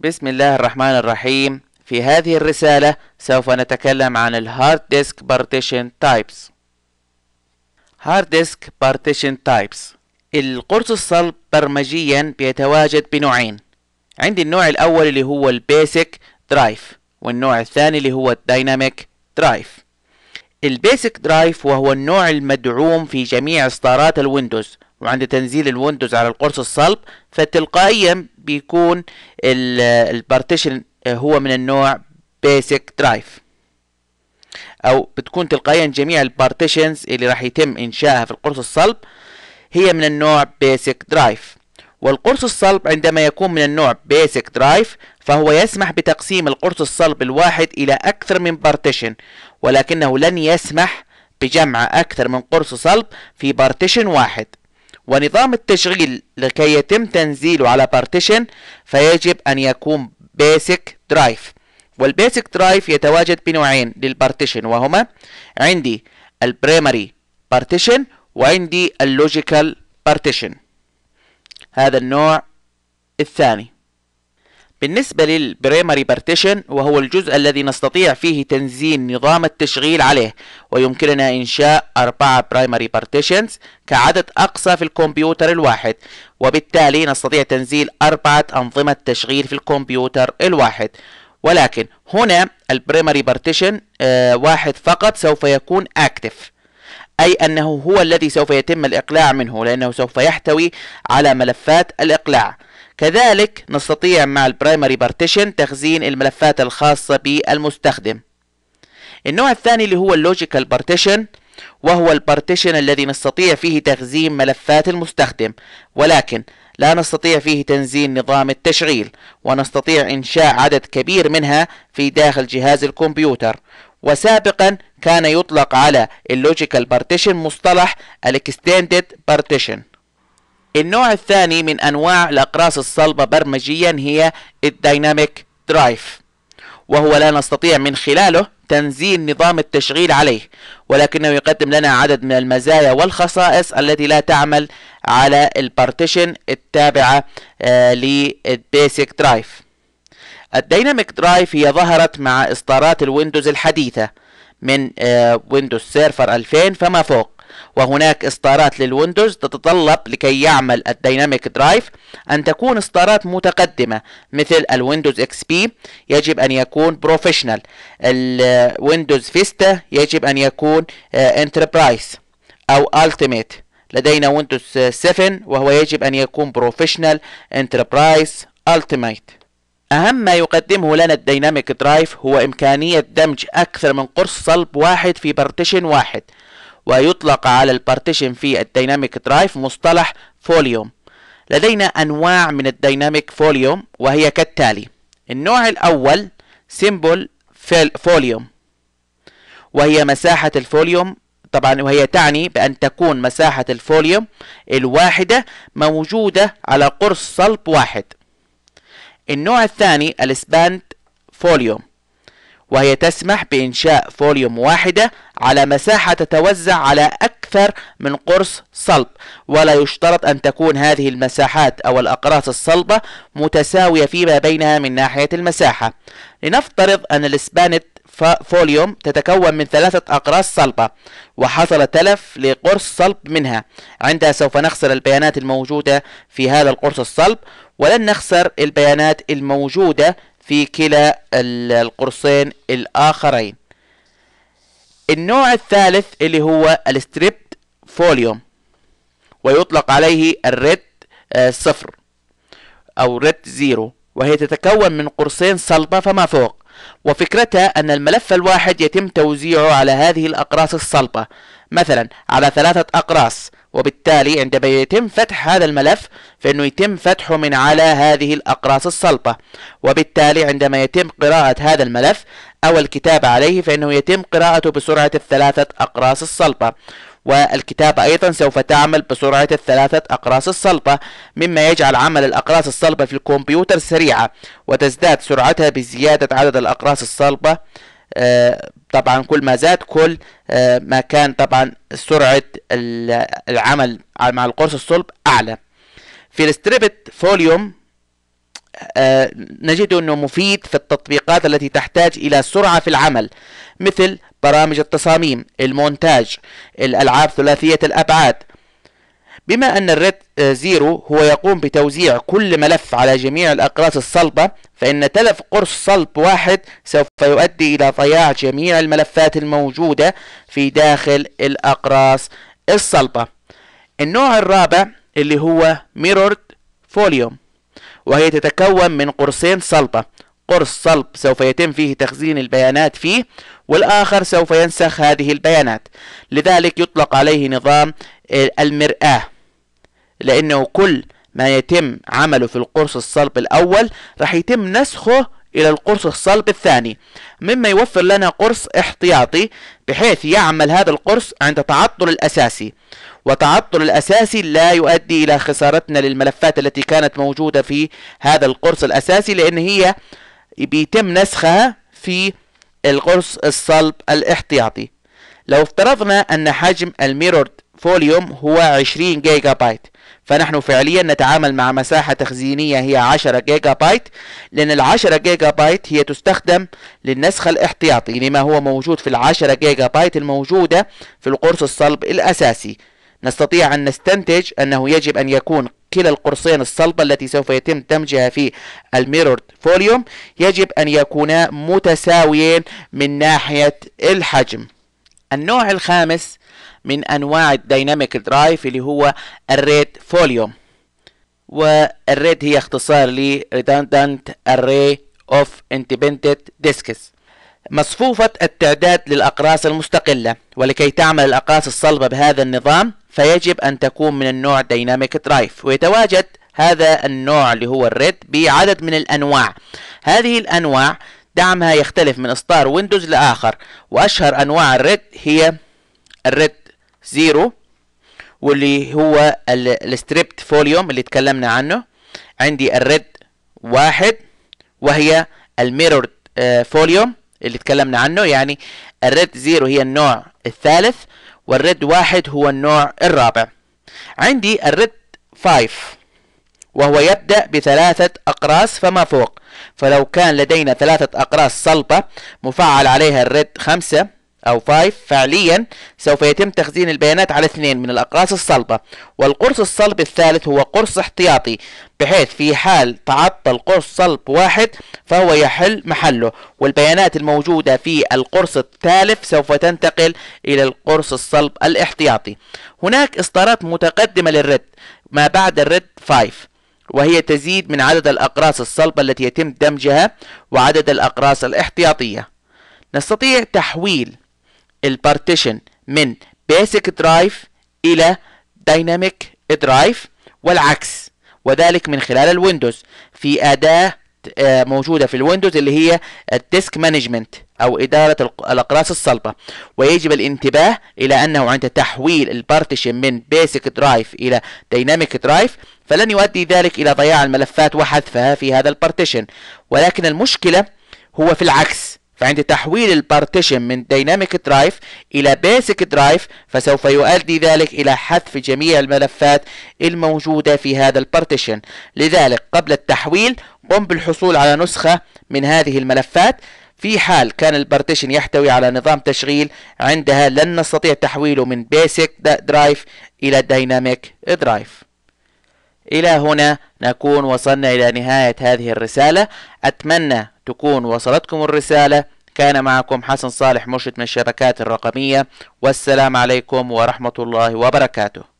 بسم الله الرحمن الرحيم في هذه الرسالة سوف نتكلم عن الهارد ديسك بارتيشن تايبس هارد ديسك بارتيشن تايبس القرص الصلب برمجيا بيتواجد بنوعين عندي النوع الأول اللي هو البيسك درايف والنوع الثاني اللي هو الدايناميك درايف البيسك درايف وهو النوع المدعوم في جميع إصدارات الويندوز وعند تنزيل الويندوز على القرص الصلب فتلقائيا بيكون البارتيشن آه، هو من النوع بيسك درايف او بتكون تلقائيا جميع البارتيشنز اللي راح يتم انشائها في القرص الصلب هي من النوع بيسك درايف والقرص الصلب عندما يكون من النوع بيسك درايف فهو يسمح بتقسيم القرص الصلب الواحد إلى أكثر من بارتيشن ولكنه لن يسمح بجمع أكثر من قرص صلب في بارتيشن واحد ونظام التشغيل لكي يتم تنزيله على بارتيشن فيجب أن يكون بيسك درايف والبيسك درايف يتواجد بنوعين للبارتيشن وهما عندي البريمري بارتيشن وعندي اللوجيكال بارتيشن هذا النوع الثاني بالنسبة للبريمري بارتيشن وهو الجزء الذي نستطيع فيه تنزيل نظام التشغيل عليه ويمكننا إنشاء أربعة برايمري بارتيشنز كعدد أقصى في الكمبيوتر الواحد وبالتالي نستطيع تنزيل أربعة أنظمة تشغيل في الكمبيوتر الواحد ولكن هنا البريمري بارتيشن آه، واحد فقط سوف يكون اكتف أي أنه هو الذي سوف يتم الإقلاع منه لأنه سوف يحتوي على ملفات الإقلاع كذلك نستطيع مع البرايمري بارتيشن تخزين الملفات الخاصة بالمستخدم النوع الثاني اللي هو اللوجيكال بارتيشن وهو البارتيشن الذي نستطيع فيه تخزين ملفات المستخدم ولكن لا نستطيع فيه تنزيل نظام التشغيل ونستطيع إنشاء عدد كبير منها في داخل جهاز الكمبيوتر وسابقا كان يطلق على اللوجيكال بارتيشن مصطلح الاكستندد بارتيشن النوع الثاني من أنواع الأقراص الصلبة برمجيا هي الديناميك درايف وهو لا نستطيع من خلاله تنزيل نظام التشغيل عليه ولكنه يقدم لنا عدد من المزايا والخصائص التي لا تعمل على البارتيشن التابعة للبيسك درايف الديناميك درايف هي ظهرت مع إصدارات الويندوز الحديثة من ويندوز سيرفر 2000 فما فوق وهناك إصدارات للويندوز تتطلب لكي يعمل الديناميك درايف أن تكون إصدارات متقدمة مثل الويندوز اكس بي يجب أن يكون بروفيشنال الويندوز فيستا يجب أن يكون آه، انتربرايز أو التيميت لدينا ويندوز 7 وهو يجب أن يكون بروفيشنال انتربرايز التيميت أهم ما يقدمه لنا الديناميك درايف هو إمكانية دمج أكثر من قرص صلب واحد في بارتيشن واحد ويطلق على البارتيشن في الديناميك درايف مصطلح فوليوم لدينا أنواع من الديناميك فوليوم وهي كالتالي النوع الأول سيمبل فوليوم وهي مساحة الفوليوم طبعا وهي تعني بأن تكون مساحة الفوليوم الواحدة موجودة على قرص صلب واحد النوع الثاني الاسباند فوليوم وهي تسمح بإنشاء فوليوم واحدة على مساحة تتوزع على أكثر من قرص صلب ولا يشترط أن تكون هذه المساحات أو الأقراص الصلبة متساوية فيما بينها من ناحية المساحة لنفترض أن الإسبانت فوليوم تتكون من ثلاثة أقراص صلبة وحصل تلف لقرص صلب منها عندها سوف نخسر البيانات الموجودة في هذا القرص الصلب ولن نخسر البيانات الموجودة في كلا القرصين الآخرين النوع الثالث اللي هو الستريبت فوليوم ويطلق عليه الريد آه، صفر أو ريد زيرو وهي تتكون من قرصين صلبة فما فوق وفكرتها أن الملف الواحد يتم توزيعه على هذه الأقراص الصلبة مثلا على ثلاثة أقراص وبالتالي عندما يتم فتح هذا الملف فإنه يتم فتحه من على هذه الأقراص الصلبة وبالتالي عندما يتم قراءة هذا الملف أو الكتابة عليه فإنه يتم قراءته بسرعة الثلاثة أقراص الصلبة والكتابة أيضا سوف تعمل بسرعة الثلاثة أقراص الصلبة مما يجعل عمل الأقراص الصلبة في الكمبيوتر سريعة وتزداد سرعتها بزيادة عدد الأقراص الصلبة آه، طبعا كل ما زاد كل آه، ما كان طبعا سرعة العمل مع القرص الصلب أعلى في الستريبت فوليوم آه، نجد أنه مفيد في التطبيقات التي تحتاج إلى سرعة في العمل مثل برامج التصاميم المونتاج الألعاب ثلاثية الأبعاد بما أن الريت زيرو هو يقوم بتوزيع كل ملف على جميع الأقراص الصلبة فإن تلف قرص صلب واحد سوف يؤدي إلى ضياع جميع الملفات الموجودة في داخل الأقراص الصلبة النوع الرابع اللي هو ميرورد فوليوم وهي تتكون من قرصين صلبة قرص صلب سوف يتم فيه تخزين البيانات فيه والآخر سوف ينسخ هذه البيانات لذلك يطلق عليه نظام المرآة لأنه كل ما يتم عمله في القرص الصلب الأول راح يتم نسخه إلى القرص الصلب الثاني مما يوفر لنا قرص احتياطي بحيث يعمل هذا القرص عند تعطل الأساسي وتعطل الأساسي لا يؤدي إلى خسارتنا للملفات التي كانت موجودة في هذا القرص الأساسي لأن هي بيتم نسخها في القرص الصلب الاحتياطي لو افترضنا أن حجم الميرورد فوليوم هو 20 جيجا بايت فنحن فعليا نتعامل مع مساحة تخزينية هي 10 جيجا بايت لأن ال 10 جيجا بايت هي تستخدم للنسخ الاحتياطي لما هو موجود في ال 10 جيجا بايت الموجودة في القرص الصلب الأساسي نستطيع أن نستنتج أنه يجب أن يكون كلا القرصين الصلبة التي سوف يتم دمجها في الميرورد فوليوم يجب أن يكونا متساويين من ناحية الحجم النوع الخامس من أنواع الديناميك درايف اللي هو الريد فوليوم والريد هي اختصار ل Redundant Array of Independent Disks مصفوفة التعداد للأقراص المستقلة ولكي تعمل الأقراص الصلبة بهذا النظام فيجب أن تكون من النوع ديناميك درايف ويتواجد هذا النوع اللي هو الريد بعدد من الأنواع هذه الأنواع دعمها يختلف من إصدار ويندوز لآخر وأشهر أنواع الريد هي الريد زيرو واللي هو الستريبت فوليوم اللي اتكلمنا عنه عندي الريد واحد وهي الميرور آه، فوليوم اللي اتكلمنا عنه يعني الريد زيرو هي النوع الثالث والريد واحد هو النوع الرابع عندي الريد فايف وهو يبدأ بثلاثة أقراص فما فوق فلو كان لدينا ثلاثة أقراص صلبة مفعل عليها الريد خمسة أو 5 فعليا سوف يتم تخزين البيانات على اثنين من الأقراص الصلبة والقرص الصلب الثالث هو قرص احتياطي بحيث في حال تعطل قرص صلب واحد فهو يحل محله والبيانات الموجودة في القرص الثالث سوف تنتقل إلى القرص الصلب الاحتياطي هناك إصدارات متقدمة للرد ما بعد الرد 5 وهي تزيد من عدد الأقراص الصلبة التي يتم دمجها وعدد الأقراص الاحتياطية نستطيع تحويل البارتيشن من بيسك درايف إلى دايناميك درايف والعكس وذلك من خلال الويندوز في أداة آه، موجودة في الويندوز اللي هي الديسك مانجمنت أو إدارة الأقراص الصلبة ويجب الانتباه إلى أنه عند تحويل البارتيشن من بيسك درايف إلى ديناميك درايف فلن يؤدي ذلك إلى ضياع الملفات وحذفها في هذا البارتيشن ولكن المشكلة هو في العكس فعند تحويل البارتيشن من ديناميك درايف إلى بيسك درايف فسوف يؤدي ذلك إلى حذف جميع الملفات الموجودة في هذا البارتيشن لذلك قبل التحويل قم بالحصول على نسخة من هذه الملفات في حال كان البارتيشن يحتوي على نظام تشغيل عندها لن نستطيع تحويله من بيسك درايف إلى دايناميك درايف إلى هنا نكون وصلنا إلى نهاية هذه الرسالة أتمنى تكون وصلتكم الرسالة كان معكم حسن صالح مرشد من الشبكات الرقمية والسلام عليكم ورحمة الله وبركاته